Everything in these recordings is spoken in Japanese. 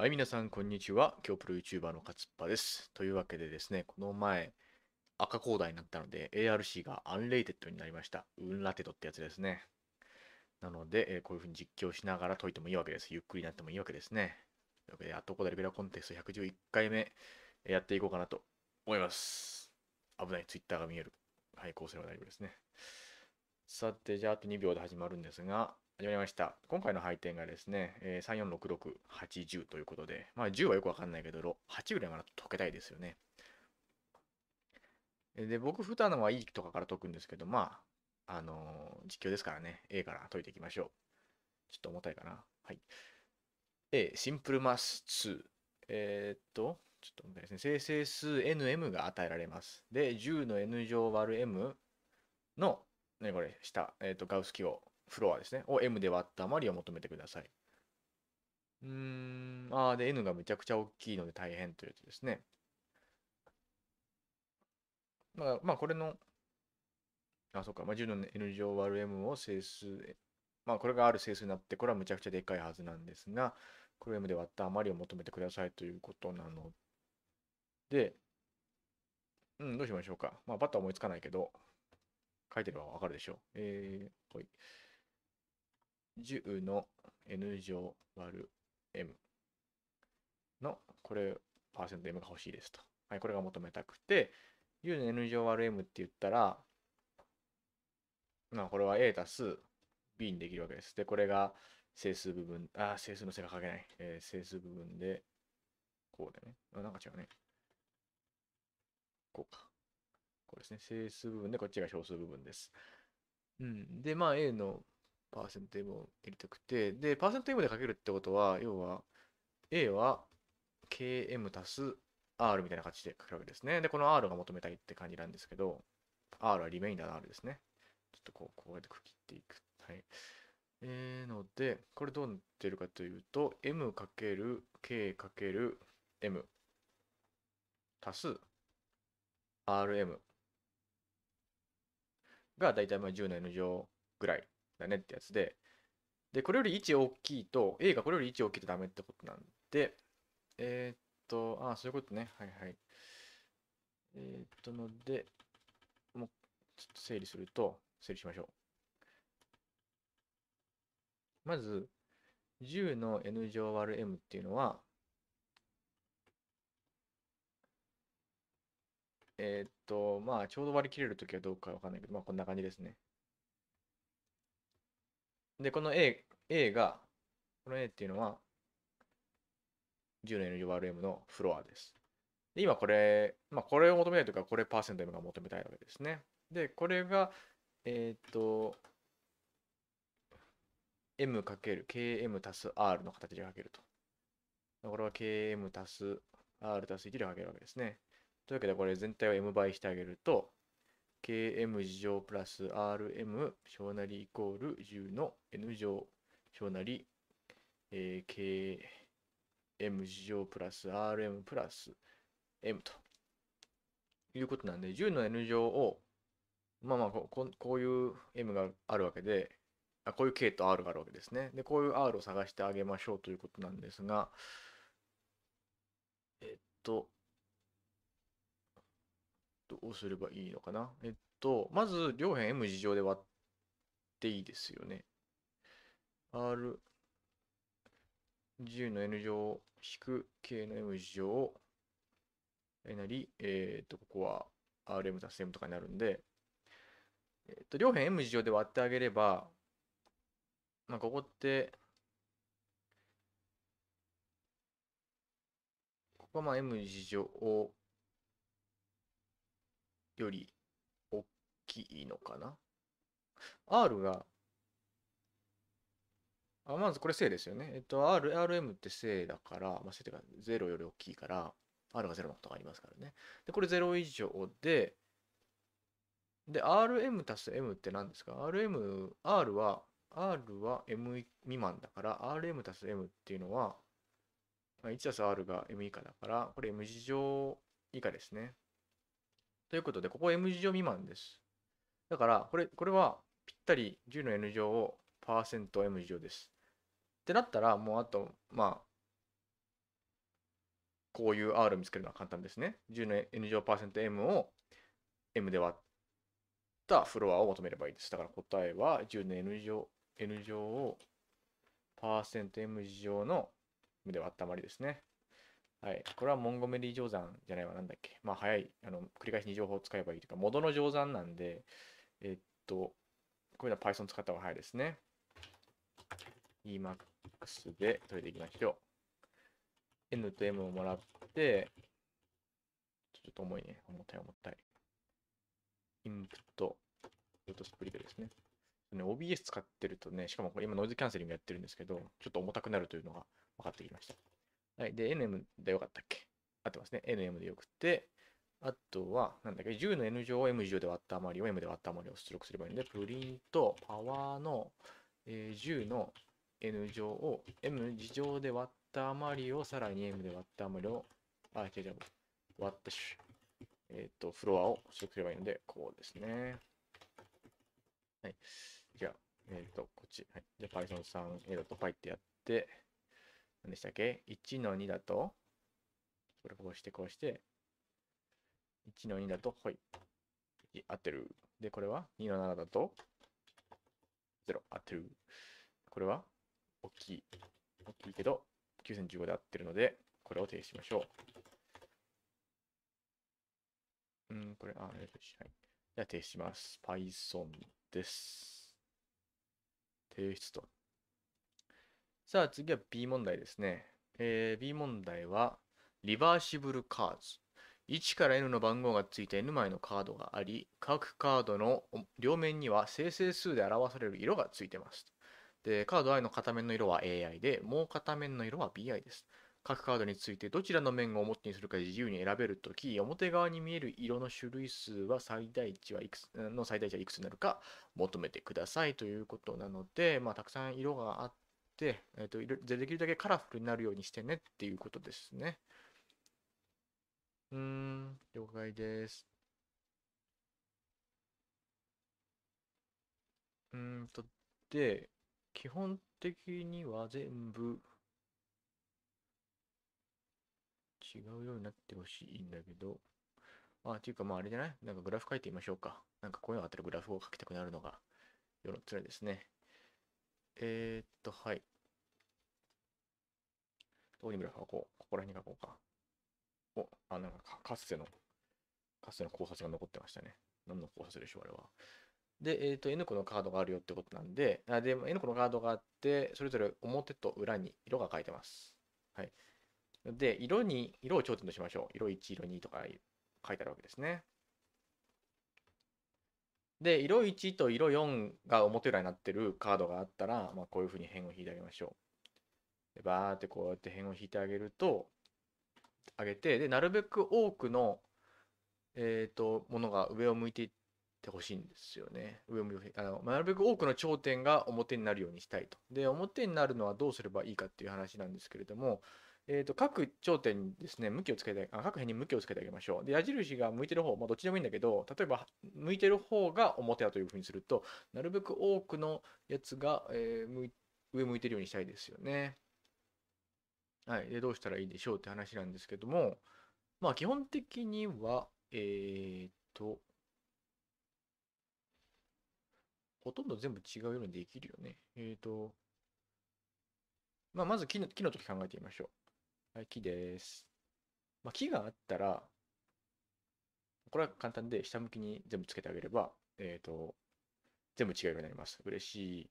はい、皆さん、こんにちは。今日プロ YouTuber の勝っぱです。というわけでですね、この前、赤コーダーになったので、ARC がアンレイテッドになりました。ウンラテドってやつですね。なので、えこういうふうに実況しながら解いてもいいわけです。ゆっくりになってもいいわけですね。というわけで、アットコダレベルコンテスト111回目、やっていこうかなと思います。危ない、Twitter が見える。はい、構成は大丈夫ですね。さて、じゃああと2秒で始まるんですが、始まりました。今回の配点がですね、えー、346680ということで、まあ10はよくわかんないけど、8ぐらいまら解けたいですよね。で、僕普段はいいとかから解くんですけど、まあ、あのー、実況ですからね、A から解いていきましょう。ちょっと重たいかな。はい。A、シンプルマス2。えー、っと、ちょっと重たいですね。生成数 nm が与えられます。で、10の n 乗割る m のね、これ下、えっ、ー、と、ガウス記号、フロアですね。を M で割った余りを求めてください。うーん、ああ、で、N がめちゃくちゃ大きいので大変というやつですね。まあ、まあ、これの、あ、そうか、まあ、10の N 乗割る M を整数、まあ、これがある整数になって、これはむちゃくちゃでっかいはずなんですが、これを M で割った余りを求めてくださいということなので、うん、どうしましょうか。まあ、バッター思いつかないけど、書いてればわかるでしょう。えー、ほい。10の n 乗割る m の、これ、パーセント m が欲しいですと。はい、これが求めたくて、10の n 乗割る m って言ったら、まあ、これは a 足す b にできるわけです。で、これが整数部分、あ、整数の線が書けない。えー、整数部分で、こうだね。あ、なんか違うね。こうか。これですね。整数部分でこっちが小数部分です。うん。で、まあ A のパーセント M を入れておくて、で、パーセント M でかけるってことは、要は A は KM 足す R みたいな形で書けるわけですね。で、この R が求めたいって感じなんですけど、R はリメインダーの R ですね。ちょっとこう、こうやって区切っていく。はい。えー、ので、これどうなってるかというと、m×k×m 足す rm が大体まあ10の N 乗ぐらいだねってやつで、で、これより1大きいと、A がこれより1大きいとダメってことなんで、えー、っと、ああ、そういうことね。はいはい。えー、っと、ので、もう、ちょっと整理すると、整理しましょう。まず、10の n 乗 ÷m っていうのは、えー、っと、まあ、ちょうど割り切れるときはどうかわかんないけど、まあ、こんな感じですね。で、この A、A が、この A っていうのは、10年の URM のフロアです。で、今これ、まあ、これを求めたいというか、これパーセント M が求めたいわけですね。で、これが、えー、っと、m×km 足す r の形で書けると。これは km 足す r 足す1で書けるわけですね。というわけでこれ全体を m 倍してあげると km 事乗プラス rm 小なりイコール10の n 乗小なり、えー、km 事乗プラス rm プラス m ということなんで10の n 乗をまあまあここういう m があるわけであこういう k と r があるわけですねでこういう r を探してあげましょうということなんですがえっとどうすればいいのかな。えっと、まず両辺 M 事情で割っていいですよね。R 10の N 乗引く K の M 事乗えなり、えっ、と、ここは RM たす M とかになるんで、えっ、と、両辺 M 事乗で割ってあげれば、まあ、ここって、ここはまあ M 事乗をより大きいのかな ?R が、あまずこれ正ですよね。えっと、R、RM って正だから、まあ、正というか0より大きいから、R が0のことがありますからね。で、これ0以上で、で、RM 足す M って何ですか ?RM、R は、R は M 未満だから、RM 足す M っていうのは、1足す R が M 以下だから、これ M 以乗以下ですね。ということで、ここ m 字乗未満です。だから、これ、これはぴったり10の n 乗をパーセント m 字乗です。ってなったら、もうあと、まあ、こういう r 見つけるのは簡単ですね。10の n 乗パーセント m を m で割ったフロアを求めればいいです。だから答えは10の n 乗、n 乗をパーセント m 乗の m で割ったまりですね。はい、これはモンゴメリー定山じゃないわ、なんだっけ。まあ、早い、あの繰り返しに情報を使えばいいというか、元の定山なんで、えっと、こういうのは Python 使った方が早いですね。Emax で取れていきましょう。N と M をもらって、ちょっと重いね。重たい重たい。インプット、ちょっとトスプリットですね。ね、OBS 使ってるとね、しかもこれ今ノイズキャンセリングやってるんですけど、ちょっと重たくなるというのが分かってきました。はい。で、NM でよかったっけ合ってますね。NM でよくて、あとは、なんだっけ、10の N 乗を M 乗で割った余りを M で割った余りを出力すればいいので、プリント、パワーの、えー、10の N 乗を M 次乗で割った余りを、さらに M で割った余りを、あ、違う違う、割ったし、えっ、ー、と、フロアを出力すればいいので、こうですね。はい。じゃあ、えっ、ー、と、こっち。はい。じゃあ、Python 3A と Py ってやって、何でしたっけ ?1 の2だと、これこうしてこうして、1の2だと、ほい。合ってる。で、これは2の7だと、0。合ってる。これは大きい。大きいけど、9015で合ってるので、これを停止しましょう。うん、これ、あ、よし、はい。じゃあ停止します。Python です。提出と。さあ次は B 問題ですね。えー、B 問題は、リバーシブルカーズ。1から N の番号がついた N 枚のカードがあり、各カードの両面には生成数で表される色がついてます。で、カード I の片面の色は AI で、もう片面の色は BI です。各カードについてどちらの面を表にするか自由に選べるとき、表側に見える色の種類数は最大値はいくつの最大値はいくつになるか求めてくださいということなので、まあ、たくさん色があっ、えーと、できるだけカラフルになるようにしてねっていうことですね。うーん、了解です。うんと、で、基本的には全部違うようになってほしいんだけど、あ、っていうかまああれじゃないなんかグラフ書いてみましょうか。なんかこういうのがあったらグラフを書きたくなるのが、よろつらいですね。えー、っと、はい。どうにか書こう。ここら辺に書こうか。お、あ、なんかかつての、かつての考察が残ってましたね。何の考察でしょう、あれは。で、えー、っと、N 個のカードがあるよってことなんで、あで N 個のカードがあって、それぞれ表と裏に色が書いてます。はい。で、色に、色を頂点としましょう。色1、色2とか書いてあるわけですね。で、色1と色4が表裏になってるカードがあったら、まあ、こういうふうに辺を引いてあげましょう。で、バーってこうやって辺を引いてあげると、あげて、で、なるべく多くの、えっ、ー、と、ものが上を向いていってほしいんですよね。上を向いて、あの、まあ、なるべく多くの頂点が表になるようにしたいと。で、表になるのはどうすればいいかっていう話なんですけれども、えーと、各頂点にですね、向きをつけてあ、各辺に向きをつけてあげましょう。で、矢印が向いてる方、まあ、どっちでもいいんだけど、例えば、向いてる方が表だというふうにすると、なるべく多くのやつが、えー、上向いてるようにしたいですよね。はい。で、どうしたらいいでしょうって話なんですけども、まあ、基本的には、えー、っと、ほとんど全部違うようにできるよね。えー、っと、まあ、まず木の木の時考えてみましょう。はい、木です。まあ、木があったら、これは簡単で、下向きに全部つけてあげれば、えっ、ー、と、全部違うようになります。嬉しい。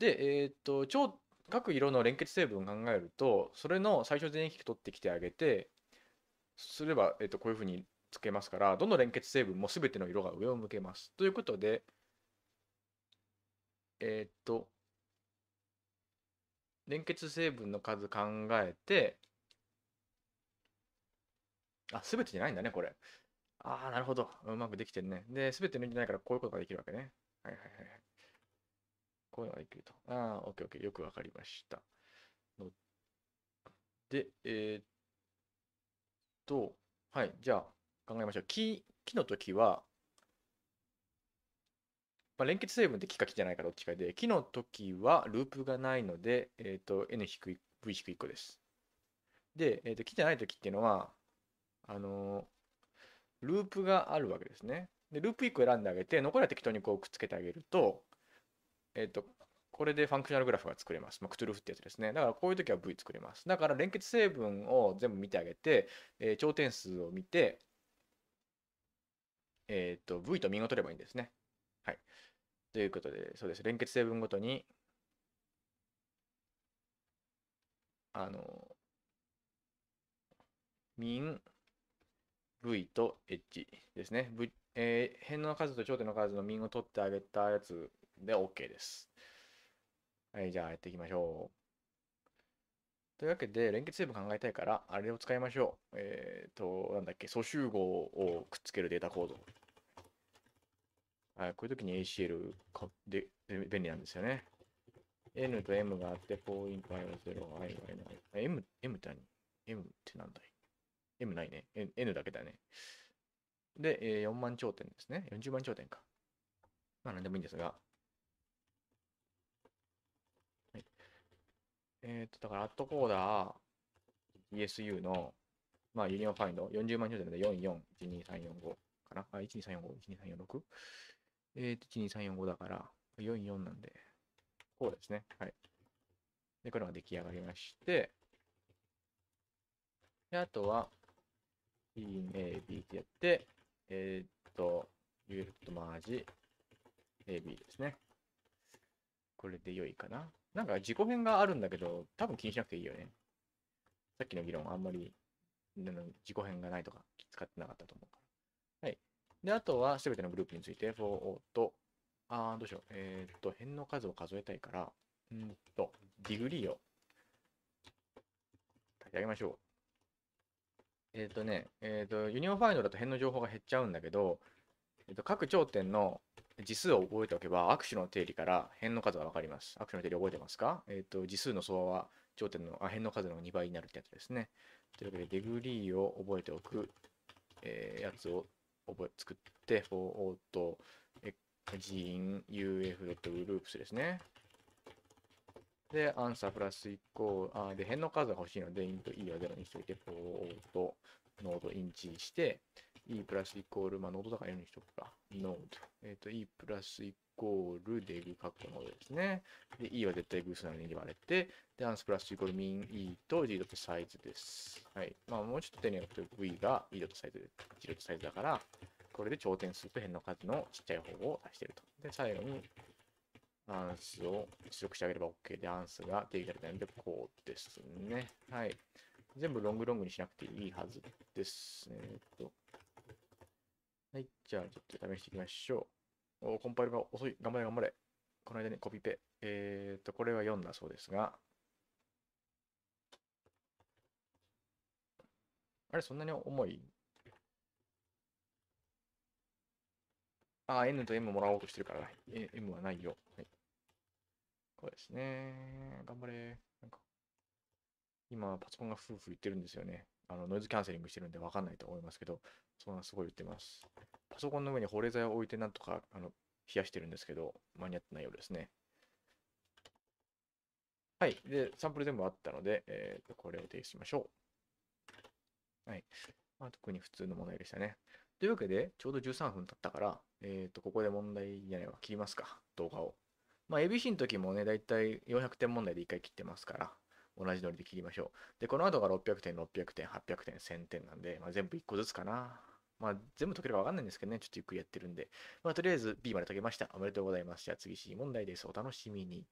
で、えっ、ー、と、超、各色の連結成分を考えると、それの最初全域取ってきてあげて、すれば、えっ、ー、と、こういうふうにつけますから、どの連結成分も全ての色が上を向けます。ということで、えっ、と、連結成分の数考えて、あ、すべてじゃないんだね、これ。ああ、なるほど。うまくできてるね。で、すべて抜いてないから、こういうことができるわけね。はいはいはい。こういうのができると。ああ、オッケーオッケー。よくわかりました。ので、えー、っと、はい、じゃあ考えましょう。木、木の時は、まあ、連結成分ってきっかけじゃないかどっちかで、木の時はループがないので、えっ、ー、と、n-v-1 個です。で、えっ、ー、と、木じゃない時っていうのは、あのー、ループがあるわけですね。で、ループ1個選んであげて、残りは適当にこうくっつけてあげると、えっ、と、これでファンクショナルグラフが作れます。まあ、クトゥルフってやつですね。だからこういう時は V 作れます。だから連結成分を全部見てあげて、えー、頂点数を見て、えっ、ー、と、V と見が取ればいいんですね。はい。ということで、そうです。連結成分ごとに、あの、min v と h ですね。v えー、辺の数と頂点の数の min を取ってあげたやつで OK です。はい、じゃあやっていきましょう。というわけで、連結成分考えたいから、あれを使いましょう。えっ、ー、と、なんだっけ、素集合をくっつけるデータ構造。はい、こういう時に ACL で便利なんですよね。N と M があって、4インパイは0、I は N。M、M って何 ?M ってなんだい ?M ないね。N, N だけだね。で、えー、4万頂点ですね。40万頂点か。まあ、なんでもいいんですが。はい、えっ、と、だから、アットコーダー ESU の、まあ、ユニオンファインド、40万頂点で4、4、1、2、3、4、5かな。あ、1、2、3、4、5、1、2、3、4、6。えっ、ー、と、12345だから、44なんで、こうですね。はい。で、これが出来上がりまして、で、あとは、B、A、B ってやって、えー、っと、ユ F とマージ、A、B ですね。これで良いかな。なんか自己編があるんだけど、多分気にしなくていいよね。さっきの議論あんまり、自己編がないとか使ってなかったと思う。で、あとはすべてのグループについて、フォーと、あー、どうしよう。えー、っと、辺の数を数えたいから、うんと、ディグリーを立ち上げましょう。えー、っとね、えー、っと、ユニオンファイナルだと辺の情報が減っちゃうんだけど、えっと、各頂点の次数を覚えておけば、握手の定理から辺の数がわかります。握手の定理覚えてますかえっと、次数の総和は頂点の、あ、辺の数の2倍になるってやつですね。というわけで、デ g グリーを覚えておく、えー、やつを覚え作って、for auto gin u f l ループスですね。で、アンサープラスイコール、あで、辺の数が欲しいので、イント e は0にしておいて、for auto ノードインチして、e プラスイコール、まあ、ノードだから n にしとくか。ノード。えっ、ー、と、e プラスイコールデグカッコノードですね。で、e は絶対偶数なのに言われて、で、アンスプラスイコール min e と g s i z サイズです。はい。まあ、もうちょっと手によって v が e s i z サイズ、g s i z サイズだから、これで頂点数と辺の数のちっちゃい方を足してると。で、最後に、アンスを出力してあげれば OK で、アンスが定義されたので、こうですね。はい。全部ロングロングにしなくていいはずです。えっ、と。はい、じゃあちょっと試していきましょう。おコンパイルが遅い。頑張れ頑張れ。この間にコピペ。えっ、ー、と、これは読んだそうですが。あれ、そんなに重いあ、N と M もらおうとしてるから、M はないよ。はい。こうですね。頑張れ。なんか、今、パソコンがフーフー言ってるんですよね。あの、ノイズキャンセリングしてるんで分かんないと思いますけど、そんなすごい言ってます。パソコンの上に保冷剤を置いてなんとかあの冷やしてるんですけど、間に合ってないようですね。はい。で、サンプル全部あったので、えー、これを提出しましょう。はい。まあ、特に普通の問題でしたね。というわけで、ちょうど13分経ったから、えっ、ー、と、ここで問題じゃないわ。切りますか。動画を。まあ、ABC の時もね、だいたい400点問題で1回切ってますから、同じノリで切りましょう。で、この後が600点、600点、800点、1000点なんで、まあ、全部1個ずつかな。まあ、全部解ければ分かんないんですけどね、ちょっとゆっくりやってるんで。まあ、とりあえず B まで解けました。おめでとうございます。じゃあ次 C 問題です。お楽しみに。